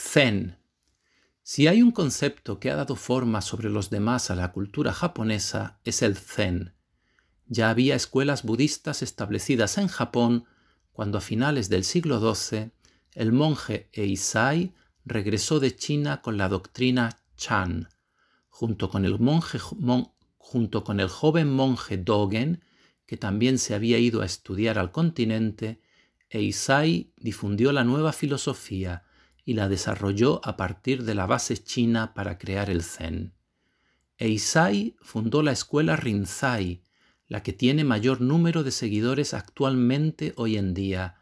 Zen. Si hay un concepto que ha dado forma sobre los demás a la cultura japonesa, es el Zen. Ya había escuelas budistas establecidas en Japón cuando a finales del siglo XII el monje Eisai regresó de China con la doctrina Chan. Junto con el, joven monje Dogen, que también se había ido a estudiar al continente, Eisai difundió la nueva filosofía y la desarrolló a partir de la base china para crear el Zen. Eisai fundó la escuela Rinzai, la que tiene mayor número de seguidores actualmente hoy en día,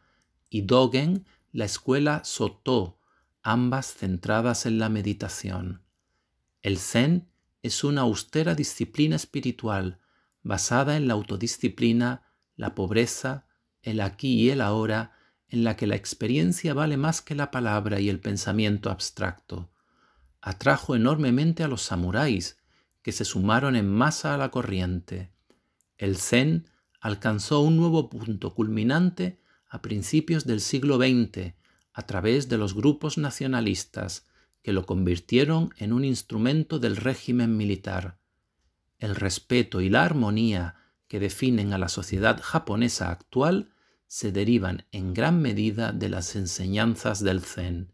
y Dogen la escuela Soto, ambas centradas en la meditación. El Zen es una austera disciplina espiritual basada en la autodisciplina, la pobreza, el aquí y el ahora en la que la experiencia vale más que la palabra y el pensamiento abstracto. Atrajo enormemente a los samuráis, que se sumaron en masa a la corriente. El Zen alcanzó un nuevo punto culminante a principios del siglo XX a través de los grupos nacionalistas que lo convirtieron en un instrumento del régimen militar. El respeto y la armonía que definen a la sociedad japonesa actual se derivan en gran medida de las enseñanzas del Zen.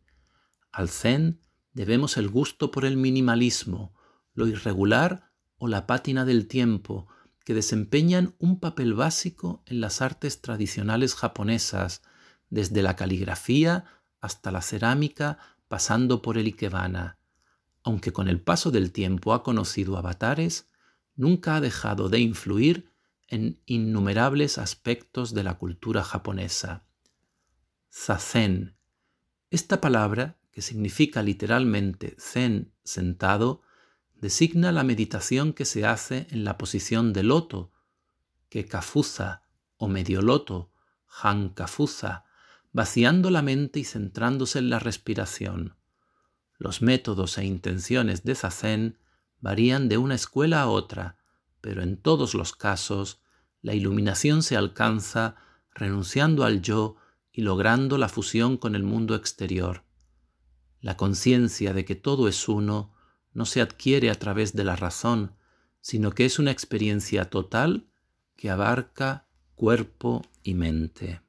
Al Zen debemos el gusto por el minimalismo, lo irregular o la pátina del tiempo, que desempeñan un papel básico en las artes tradicionales japonesas, desde la caligrafía hasta la cerámica, pasando por el ikebana. Aunque con el paso del tiempo ha conocido avatares, nunca ha dejado de influir en innumerables aspectos de la cultura japonesa. Zazen. Esta palabra, que significa literalmente zen sentado, designa la meditación que se hace en la posición de loto, que kafuza o medio loto, han kafuza, vaciando la mente y centrándose en la respiración. Los métodos e intenciones de Zazen varían de una escuela a otra, pero en todos los casos la iluminación se alcanza renunciando al yo y logrando la fusión con el mundo exterior. La conciencia de que todo es uno no se adquiere a través de la razón, sino que es una experiencia total que abarca cuerpo y mente.